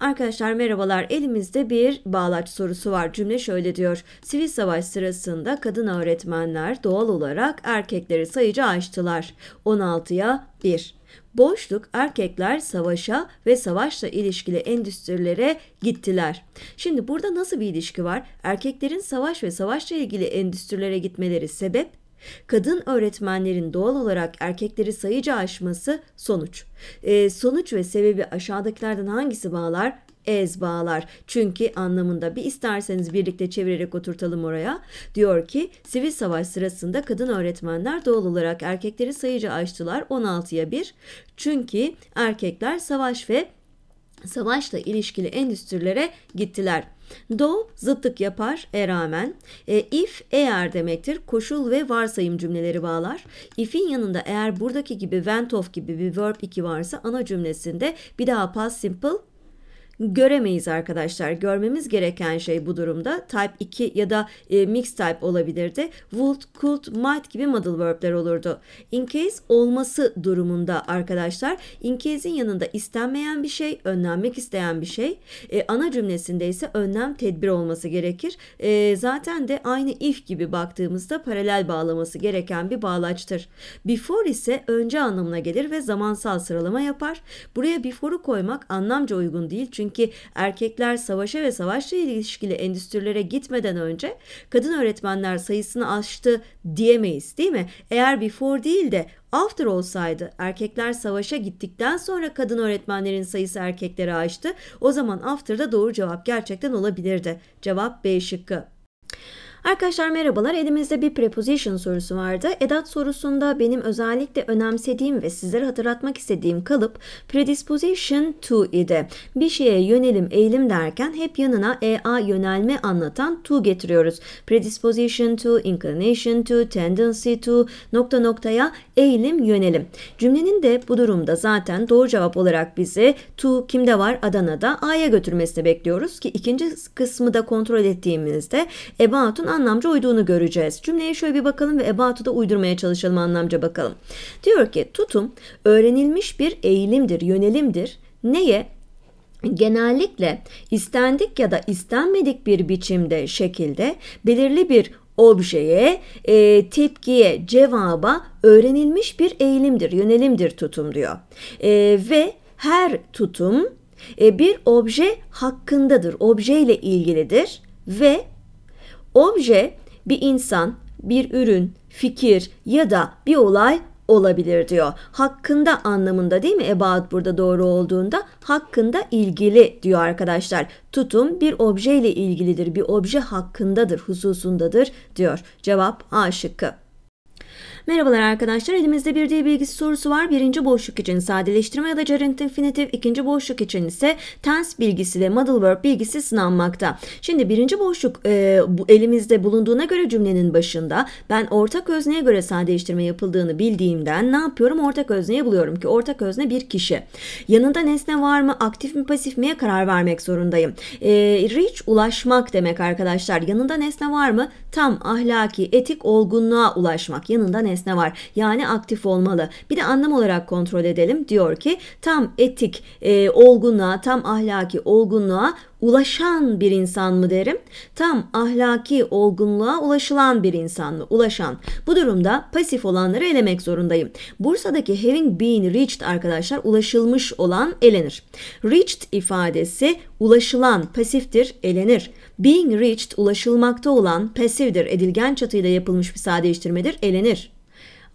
Arkadaşlar merhabalar elimizde bir bağlaç sorusu var. Cümle şöyle diyor. Sivil savaş sırasında kadın öğretmenler doğal olarak erkekleri sayıca aştılar. 16'ya 1. Boşluk erkekler savaşa ve savaşla ilişkili endüstrilere gittiler. Şimdi burada nasıl bir ilişki var? Erkeklerin savaş ve savaşla ilgili endüstrilere gitmeleri sebep Kadın öğretmenlerin doğal olarak erkekleri sayıca aşması sonuç. E, sonuç ve sebebi aşağıdakilerden hangisi bağlar? Ez bağlar. Çünkü anlamında bir isterseniz birlikte çevirerek oturtalım oraya. Diyor ki sivil savaş sırasında kadın öğretmenler doğal olarak erkekleri sayıca aştılar 16'ya 1. Çünkü erkekler savaş ve savaşla ilişkili endüstrilere gittiler. Do zıtlık yapar e rağmen. E, if eğer demektir. Koşul ve varsayım cümleleri bağlar. If'in yanında eğer buradaki gibi went off gibi bir verb 2 varsa ana cümlesinde bir daha past simple göremeyiz arkadaşlar. Görmemiz gereken şey bu durumda type 2 ya da e, mixed type olabilirdi. Would, could, might gibi modal verb'ler olurdu. In case olması durumunda arkadaşlar in case'in yanında istenmeyen bir şey, önlenmek isteyen bir şey. E, ana cümlesinde ise önlem tedbir olması gerekir. E, zaten de aynı if gibi baktığımızda paralel bağlaması gereken bir bağlaçtır. Before ise önce anlamına gelir ve zamansal sıralama yapar. Buraya before'u koymak anlamca uygun değil çünkü ki erkekler savaşa ve savaşla ilişkili endüstrilere gitmeden önce kadın öğretmenler sayısını aştı diyemeyiz değil mi? Eğer before değil de after olsaydı erkekler savaşa gittikten sonra kadın öğretmenlerin sayısı erkeklere aştı. O zaman after'da doğru cevap gerçekten olabilirdi. Cevap B şıkkı. Arkadaşlar merhabalar. Elimizde bir preposition sorusu vardı. Edat sorusunda benim özellikle önemsediğim ve sizlere hatırlatmak istediğim kalıp predisposition to idi. Bir şeye yönelim, eğilim derken hep yanına EA yönelme anlatan to getiriyoruz. Predisposition to, inclination to, tendency to, nokta noktaya eğilim, yönelim. Cümlenin de bu durumda zaten doğru cevap olarak bizi to kimde var? Adana'da A'ya götürmesini bekliyoruz ki ikinci kısmı da kontrol ettiğimizde about'un anlamca uyduğunu göreceğiz. Cümleye şöyle bir bakalım ve ebatu da uydurmaya çalışalım anlamca bakalım. Diyor ki tutum öğrenilmiş bir eğilimdir, yönelimdir. Neye? Genellikle istendik ya da istenmedik bir biçimde, şekilde belirli bir objeye, e, tepkiye, cevaba öğrenilmiş bir eğilimdir, yönelimdir tutum diyor. E, ve her tutum e, bir obje hakkındadır, objeyle ilgilidir ve Obje bir insan, bir ürün, fikir ya da bir olay olabilir diyor. Hakkında anlamında değil mi? About burada doğru olduğunda hakkında ilgili diyor arkadaşlar. Tutum bir obje ile ilgilidir. Bir obje hakkındadır, hususundadır diyor. Cevap A şıkkı. Merhabalar arkadaşlar. Elimizde bir dil bilgisi sorusu var. Birinci boşluk için sadeleştirme ya da gerund infinitive, ikinci boşluk için ise tense bilgisi ve modal verb bilgisi sınanmakta. Şimdi birinci boşluk e, bu elimizde bulunduğuna göre cümlenin başında ben ortak özneye göre sadeleştirme yapıldığını bildiğimden ne yapıyorum? Ortak özneyi buluyorum ki ortak özne bir kişi. Yanında nesne var mı? Aktif mi pasif miye karar vermek zorundayım. E, reach ulaşmak demek arkadaşlar. Yanında nesne var mı? Tam ahlaki, etik olgunluğa ulaşmak. Yanında nesne nesne var. Yani aktif olmalı. Bir de anlam olarak kontrol edelim. Diyor ki tam etik e, olgunluğa, tam ahlaki olgunluğa ulaşan bir insan mı derim? Tam ahlaki olgunluğa ulaşılan bir insan mı? Ulaşan. Bu durumda pasif olanları elemek zorundayım. Bursa'daki having been reached arkadaşlar ulaşılmış olan elenir. Reached ifadesi ulaşılan pasiftir, elenir. Being reached ulaşılmakta olan pasifdir. Edilgen çatıyla yapılmış bir sadeleştirmedir, elenir.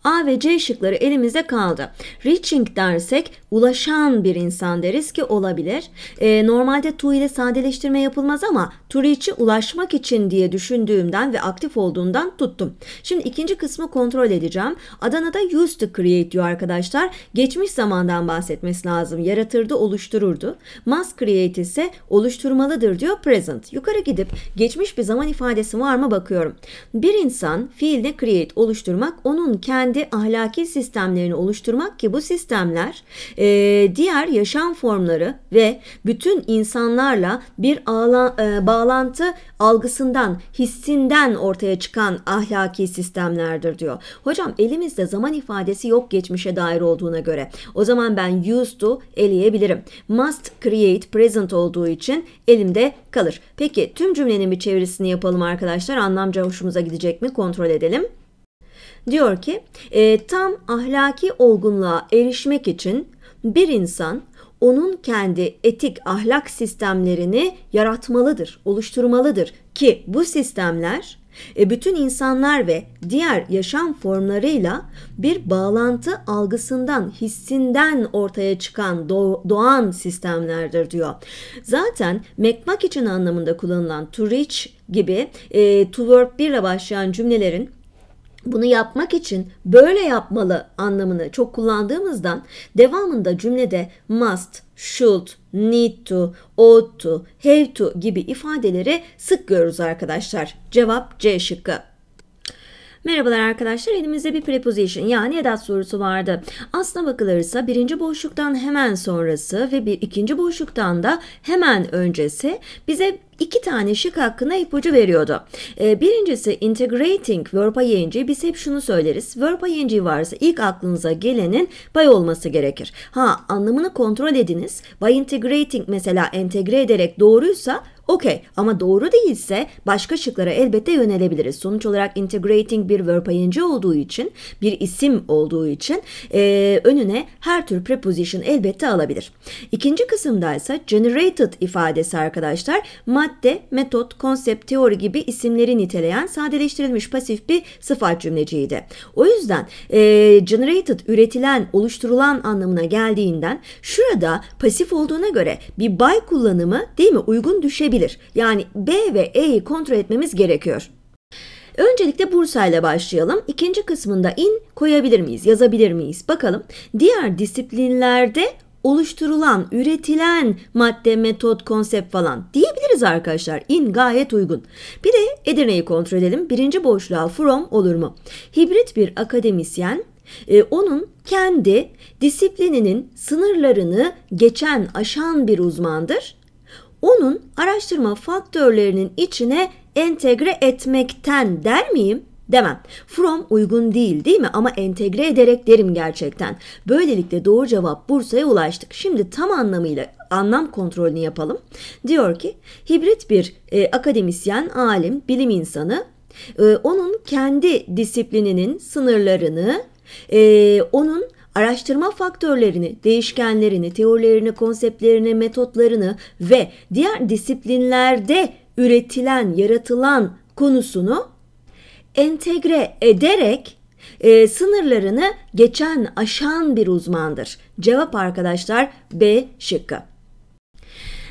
A ve C şıkları elimizde kaldı. Reaching dersek ulaşan bir insan deriz ki olabilir. E, normalde to ile sadeleştirme yapılmaz ama to reach'i ulaşmak için diye düşündüğümden ve aktif olduğundan tuttum. Şimdi ikinci kısmı kontrol edeceğim. Adana'da used to create diyor arkadaşlar. Geçmiş zamandan bahsetmesi lazım. Yaratırdı, oluştururdu. Must create ise oluşturmalıdır diyor present. Yukarı gidip geçmiş bir zaman ifadesi var mı bakıyorum. Bir insan fiilde create oluşturmak, onun kendi ahlaki sistemlerini oluşturmak ki bu sistemler e, e, diğer yaşam formları ve bütün insanlarla bir ağla, e, bağlantı algısından, hissinden ortaya çıkan ahlaki sistemlerdir diyor. Hocam elimizde zaman ifadesi yok geçmişe dair olduğuna göre. O zaman ben used to eleyebilirim. Must create present olduğu için elimde kalır. Peki tüm cümlenin bir çevirisini yapalım arkadaşlar. Anlamca hoşumuza gidecek mi kontrol edelim. Diyor ki e, tam ahlaki olgunluğa erişmek için bir insan onun kendi etik ahlak sistemlerini yaratmalıdır, oluşturmalıdır ki bu sistemler e, bütün insanlar ve diğer yaşam formlarıyla bir bağlantı algısından, hissinden ortaya çıkan doğan sistemlerdir diyor. Zaten mekmak için anlamında kullanılan to reach gibi e, to work 1 ile başlayan cümlelerin bunu yapmak için böyle yapmalı anlamını çok kullandığımızdan devamında cümlede must, should, need to, ought to, have to gibi ifadeleri sık görürüz arkadaşlar. Cevap C şıkkı. Merhabalar arkadaşlar elimizde bir preposition yani edat sorusu vardı. Aslına bakılırsa birinci boşluktan hemen sonrası ve bir ikinci boşluktan da hemen öncesi bize iki tane şık hakkında ipucu veriyordu. E, birincisi integrating verb ing biz hep şunu söyleriz. Verb ing varsa ilk aklınıza gelenin by olması gerekir. Ha anlamını kontrol ediniz. By integrating mesela entegre ederek doğruysa Okey ama doğru değilse başka şıklara elbette yönelebiliriz. Sonuç olarak integrating bir verb ing olduğu için, bir isim olduğu için e, önüne her tür preposition elbette alabilir. İkinci kısımda ise generated ifadesi arkadaşlar my madde, metot, konsept, teori gibi isimleri niteleyen sadeleştirilmiş pasif bir sıfat cümleciğiydi. O yüzden e, generated, üretilen, oluşturulan anlamına geldiğinden şurada pasif olduğuna göre bir by kullanımı değil mi uygun düşebilir. Yani B ve E'yi kontrol etmemiz gerekiyor. Öncelikle Bursa ile başlayalım. İkinci kısmında in koyabilir miyiz, yazabilir miyiz? Bakalım. Diğer disiplinlerde oluşturulan, üretilen madde, metot, konsept falan diyebiliriz arkadaşlar. In gayet uygun. Bir de Edirne'yi kontrol edelim. Birinci boşluğa from olur mu? Hibrit bir akademisyen e, onun kendi disiplininin sınırlarını geçen, aşan bir uzmandır. Onun araştırma faktörlerinin içine entegre etmekten der miyim? demem. From uygun değil değil mi? Ama entegre ederek derim gerçekten. Böylelikle doğru cevap Bursa'ya ulaştık. Şimdi tam anlamıyla anlam kontrolünü yapalım. Diyor ki hibrit bir e, akademisyen, alim, bilim insanı e, onun kendi disiplininin sınırlarını, e, onun araştırma faktörlerini, değişkenlerini, teorilerini, konseptlerini, metotlarını ve diğer disiplinlerde üretilen, yaratılan konusunu entegre ederek e, sınırlarını geçen, aşan bir uzmandır. Cevap arkadaşlar B şıkkı.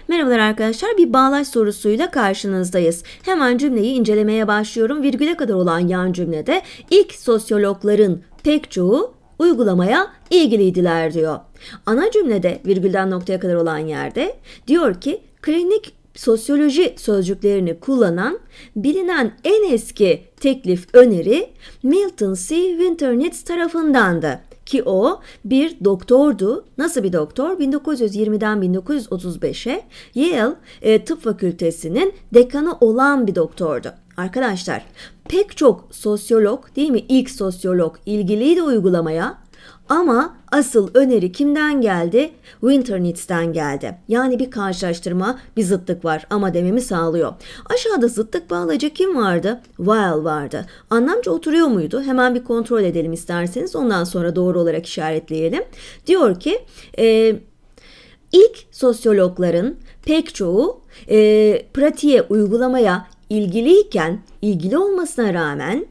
Merhabalar arkadaşlar bir bağlaç sorusuyla karşınızdayız. Hemen cümleyi incelemeye başlıyorum. Virgüle kadar olan yan cümlede ilk sosyologların pek çoğu uygulamaya ilgiliydiler diyor. Ana cümlede virgülden noktaya kadar olan yerde diyor ki klinik sosyoloji sözcüklerini kullanan bilinen en eski teklif öneri Milton C. Winternitz tarafındandı ki o bir doktordu. Nasıl bir doktor? 1920'den 1935'e Yale e, Tıp Fakültesi'nin dekanı olan bir doktordu. Arkadaşlar pek çok sosyolog değil mi ilk sosyolog ilgiliydi uygulamaya ama asıl öneri kimden geldi? Winternitz'ten geldi. Yani bir karşılaştırma, bir zıtlık var ama dememi sağlıyor. Aşağıda zıtlık bağlacı kim vardı? While vardı. Anlamca oturuyor muydu? Hemen bir kontrol edelim isterseniz. Ondan sonra doğru olarak işaretleyelim. Diyor ki... E, İlk sosyologların pek çoğu e, pratiğe uygulamaya ilgiliyken ilgili olmasına rağmen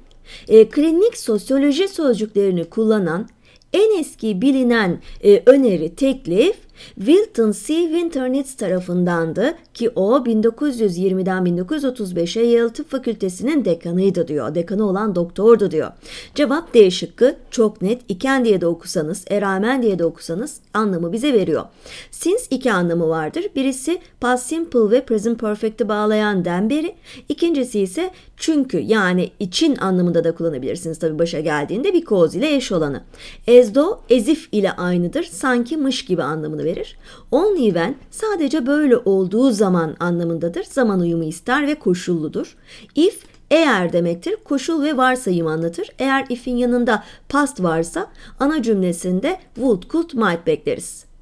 e, klinik sosyoloji sözcüklerini kullanan en eski bilinen e, öneri teklif Wilton C. Winternitz tarafındandı ki o 1920'den 1935'e Yale Tıp Fakültesi'nin dekanıydı diyor. Dekanı olan doktordu diyor. Cevap D şıkkı çok net iken diye de okusanız, eramen diye de okusanız anlamı bize veriyor. Since iki anlamı vardır. Birisi past simple ve present perfect'i bağlayan den beri. İkincisi ise çünkü yani için anlamında da kullanabilirsiniz tabii başa geldiğinde bir koz ile eş olanı. Ezdo ezif ile aynıdır. Sanki mış gibi anlamını anlamını verir. Only when sadece böyle olduğu zaman anlamındadır. Zaman uyumu ister ve koşulludur. If eğer demektir. Koşul ve varsayım anlatır. Eğer if'in yanında past varsa ana cümlesinde would, could, might bekleriz.